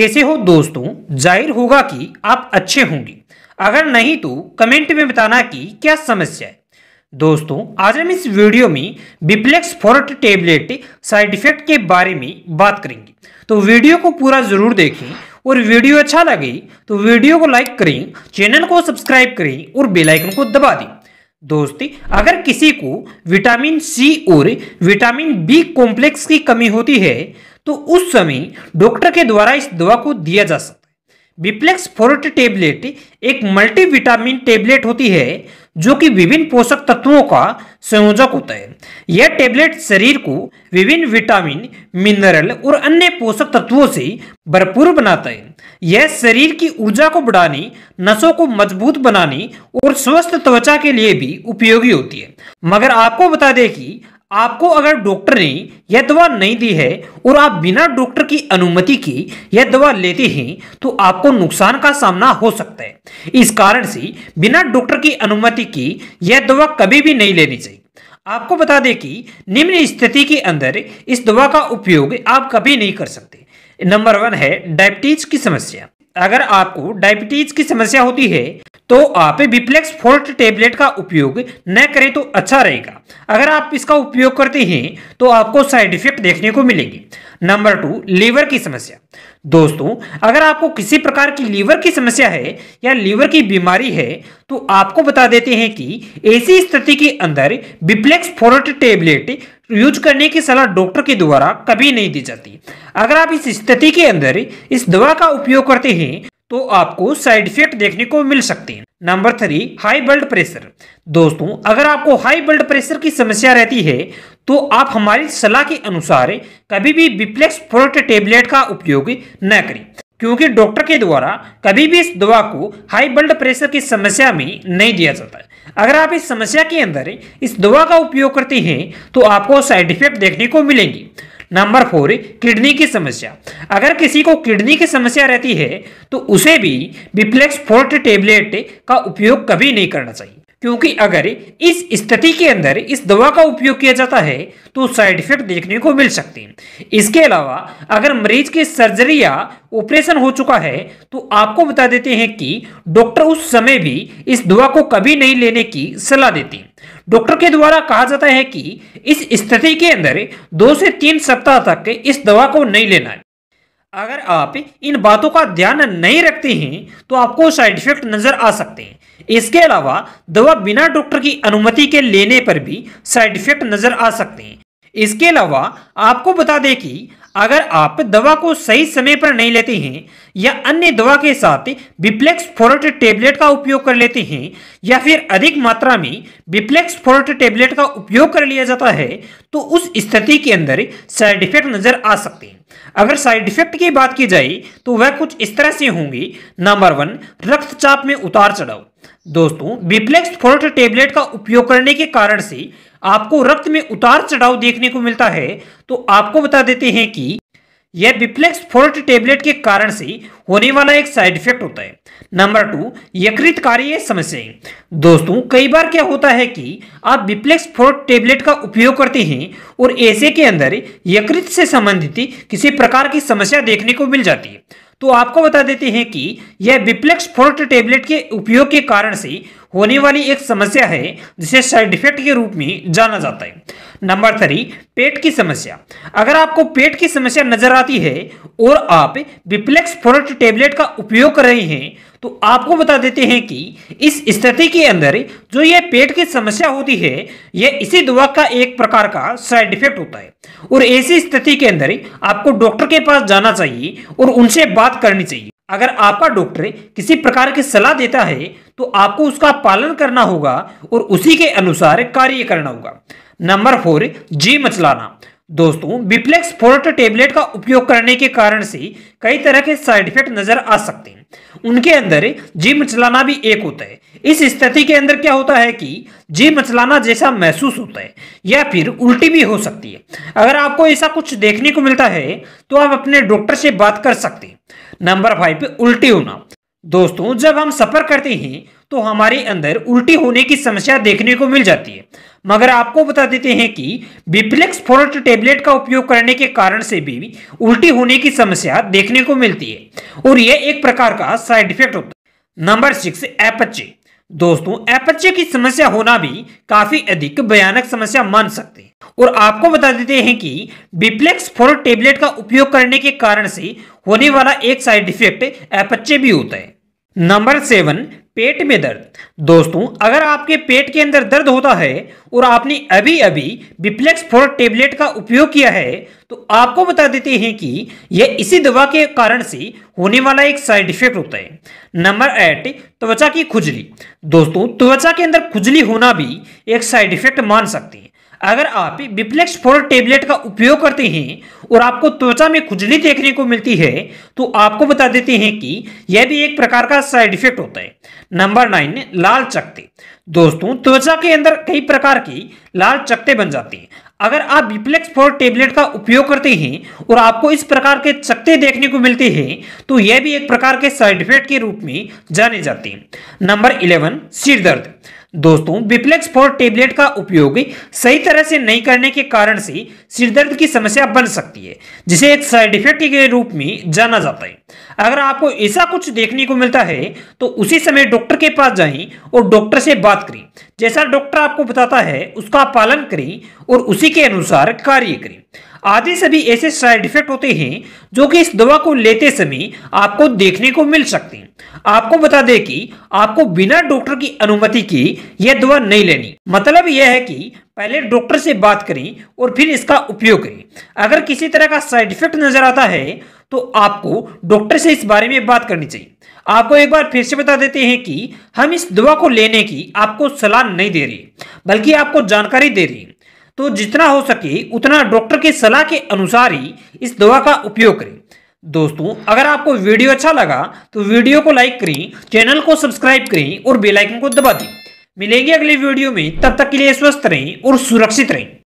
कैसे हो दोस्तों जाहिर होगा कि आप अच्छे होंगे अगर नहीं तो कमेंट में बताना कि क्या समस्या है दोस्तों आज हम इस वीडियो में Biplex forte tablet side effect के बारे में बात करेंगे तो वीडियो को पूरा जरूर देखें और वीडियो अच्छा लगे तो वीडियो को लाइक करें चैनल को सब्सक्राइब करें और बेलाइकन को दबा दें दोस्ती अगर किसी को विटामिन सी और विटामिन बी कॉम्प्लेक्स की कमी होती है तो उस समय डॉक्टर के द्वारा इस दवा को दिया जा सकता बिप्लेक्स फोर्ट टेबलेट एक मल्टीविटामिन टेबलेट होती है जो कि विभिन्न पोषक तत्वों का संयोजक होता है यह टेबलेट शरीर को विभिन्न विटामिन मिनरल और अन्य पोषक तत्वों से भरपूर बनाता है यह शरीर की ऊर्जा को बढ़ाने नसों को मजबूत बनाने और स्वस्थ त्वचा के लिए भी उपयोगी होती है मगर आपको बता दें कि आपको अगर डॉक्टर ने यह दवा नहीं दी है और आप बिना डॉक्टर की अनुमति के यह दवा लेते हैं तो आपको नुकसान का सामना हो सकता है इस कारण से बिना डॉक्टर की अनुमति की यह दवा कभी भी नहीं लेनी चाहिए आपको बता दें कि निम्न स्थिति के अंदर इस दवा का उपयोग आप कभी नहीं कर सकते नंबर वन है डायबिटीज की समस्या अगर आपको डायबिटीज की समस्या होती है तो आप बिप्लेक्स फोर्ट टेबलेट का उपयोग न करें तो अच्छा रहेगा अगर आप इसका उपयोग करते हैं तो आपको साइड इफेक्ट देखने को मिलेंगे नंबर टू लीवर की समस्या दोस्तों अगर आपको किसी प्रकार की लीवर की समस्या है या लीवर की बीमारी है तो आपको बता देते हैं कि ऐसी स्थिति के अंदर बिप्लेक्स फोर्ट टेबलेट यूज करने की सलाह डॉक्टर के द्वारा कभी नहीं दी जाती अगर आप इस स्थिति के अंदर इस दवा का उपयोग करते हैं तो आपको साइड इफेक्ट देखने को मिल सकते हैं number three high blood pressure दोस्तों अगर आपको हाई ब्लड प्रेशर की समस्या रहती है तो आप हमारी सलाह के अनुसार कभी भी बिप्लेक्स फोर्ट टेबलेट का उपयोग न करें क्योंकि डॉक्टर के द्वारा कभी भी इस दवा को हाई ब्लड प्रेशर की समस्या में नहीं दिया जाता है अगर आप इस समस्या के अंदर इस दवा का उपयोग करते हैं तो आपको साइड इफेक्ट देखने को मिलेंगी नंबर फोर किडनी की समस्या अगर किसी को किडनी की समस्या रहती है तो उसे भी बिप्लेक्स फोर्ट टेबलेट का उपयोग कभी नहीं करना चाहिए क्योंकि अगर इस स्थिति के अंदर इस दवा का उपयोग किया जाता है तो साइड इफेक्ट देखने को मिल सकते हैं इसके अलावा अगर मरीज की सर्जरी या ऑपरेशन हो चुका है तो आपको बता देते हैं कि डॉक्टर उस समय भी इस दवा को कभी नहीं लेने की सलाह देते हैं डॉक्टर के द्वारा कहा जाता है कि इस स्थिति के अंदर दो से तीन सप्ताह तक इस दवा को नहीं लेना है अगर आप इन बातों का ध्यान नहीं रखते हैं तो आपको साइड इफेक्ट नजर आ सकते हैं इसके अलावा दवा बिना डॉक्टर की अनुमति के लेने पर भी साइड इफेक्ट नजर आ सकते हैं इसके अलावा आपको बता दें कि अगर आप दवा को सही समय पर नहीं लेते हैं या अन्य दवा के साथ बिप्लेक्स फोरट टेबलेट का उपयोग कर लेते हैं या फिर अधिक मात्रा में बिप्लेक्स फोरट टेबलेट का उपयोग कर लिया जाता है तो उस स्थिति के अंदर साइड इफेक्ट नजर आ सकते हैं अगर साइड इफेक्ट की बात की जाए तो वह कुछ इस तरह से होंगे नंबर वन रक्तचाप में उतार चढ़ाव दोस्तों बिप्लेक्स फोर्ट टेबलेट का उपयोग करने के कारण से आपको रक्त में उतार चढ़ाव देखने को मिलता है तो आपको बता देते हैं कि यह बिप्लेक्स फोर्ट टेबलेट के कारण से होने वाला एक साइड इफेक्ट होता है नंबर टू यकृत कार्य समस्याएं दोस्तों कई बार क्या होता है कि आप बिप्लेक्स फोर्ट टेबलेट का उपयोग करते हैं और ऐसे के अंदर यकृत से संबंधित किसी प्रकार की समस्या देखने को मिल जाती है तो आपको बता देते हैं कि यह बिप्लेक्स फोर्ट टेबलेट के उपयोग के कारण से होने वाली एक समस्या है जिसे साइड इफेक्ट के रूप में जाना जाता है नंबर थ्री पेट की समस्या अगर आपको पेट की समस्या नजर आती है और आप बिप्लेक्स फोरेट टेबलेट का उपयोग कर रहे हैं तो आपको बता देते हैं कि इस स्थिति के अंदर जो यह पेट की समस्या होती है यह इसी दवा का एक प्रकार का साइड इफेक्ट होता है और ऐसी स्थिति के अंदर आपको डॉक्टर के पास जाना चाहिए और उनसे बात करनी चाहिए अगर आपका डॉक्टर किसी प्रकार की सलाह देता है तो आपको उसका पालन करना होगा और उसी के अनुसार कार्य करना होगा नंबर फोर जी मचलाना दोस्तों बिप्लेक्स e फोर्ट टेबलेट का उपयोग करने के कारण से कई तरह के साइड इफेक्ट नजर आ सकते हैं उनके अंदर जी मचलाना भी एक होता है इस स्थिति के अंदर क्या होता है कि जी मचलाना जैसा महसूस होता है या फिर उल्टी भी हो सकती है अगर आपको ऐसा कुछ देखने को मिलता है तो आप अपने डॉक्टर से बात कर सकते हैं नंबर फाइव उल्टी होना दोस्तों जब हम सफर करते हैं तो हमारे अंदर उल्टी होने की समस्या देखने को मिल जाती है मगर आपको बता देते हैं कि बिप्लेक्स फोरट टेबलेट का उपयोग करने के कारण से भी उल्टी होने की समस्या देखने को मिलती है और यह एक प्रकार का साइड इफेक्ट होता है नंबर सिक्स एपच्चे दोस्तों एपच्चे की समस्या होना भी काफी अधिक भयानक समस्या मान सकते हैं और आपको बता देते हैं कि बिप्लेक्स फोर टेबलेट का उपयोग करने के कारण से होने वाला एक साइड इफेक्ट एपच्चे भी होता है नंबर सेवन पेट में दर्द दोस्तों अगर आपके पेट के अंदर दर्द होता है और आपने अभी अभी बिप्लेक्स फोर टेबलेट का उपयोग किया है तो आपको बता देते हैं कि यह इसी दवा के कारण से होने वाला एक साइड इफेक्ट होता है नंबर एट त्वचा की खुजली दोस्तों त्वचा के अंदर खुजली होना भी एक साइड इफेक्ट मान सकते हैं अगर आप बिप्लेक्स फोर टेबलेट का उपयोग करते हैं और आपको त्वचा में खुजली देखने को मिलती है तो आपको बता देते हैं कि यह भी एक प्रकार का साइड इफेक्ट होता है नंबर नाइन लाल चकते दोस्तों त्वचा के अंदर कई प्रकार की लाल चकते बन जाती हैं अगर आप बिप्लेक्स फोर टेबलेट का उपयोग करते हैं और आपको इस प्रकार के चकते देखने को मिलते हैं तो यह भी एक प्रकार के साइड इफेक्ट के रूप में जाने जाते हैं नंबर इलेवन सिर दर्द दोस्तों बिप्लेक्स फोर टेबलेट का उपयोग सही तरह से नहीं करने के कारण से सिरदर्द की समस्या बन सकती है जिसे एक साइड इफेक्ट के रूप में जाना जाता है अगर आपको ऐसा कुछ देखने को मिलता है तो उसी समय डॉक्टर के पास जाएं और डॉक्टर से बात करें जैसा डॉक्टर आपको बताता है उसका पालन करें और उसी के अनुसार कार्य करें आदि सभी ऐसे साइड इफेक्ट होते हैं जो कि इस दवा को लेते समय आपको देखने को मिल सकते हैं आपको बता दें कि आपको बिना डॉक्टर की अनुमति के यह दवा नहीं लेनी मतलब यह है कि पहले डॉक्टर से बात करें और फिर इसका उपयोग करें अगर किसी तरह का साइड इफेक्ट नजर आता है तो आपको डॉक्टर से इस बारे में बात करनी चाहिए आपको एक बार फिर से बता देते हैं कि हम इस दवा को लेने की आपको सलाह नहीं दे रहे बल्कि आपको जानकारी दे रही तो जितना हो सके उतना डॉक्टर के सलाह के अनुसार ही इस दवा का उपयोग करें दोस्तों अगर आपको वीडियो अच्छा लगा तो वीडियो को लाइक करें चैनल को सब्सक्राइब करें और बेलाइकन को दबा दें मिलेंगे अगले वीडियो में तब तक के लिए स्वस्थ रहें और सुरक्षित रहें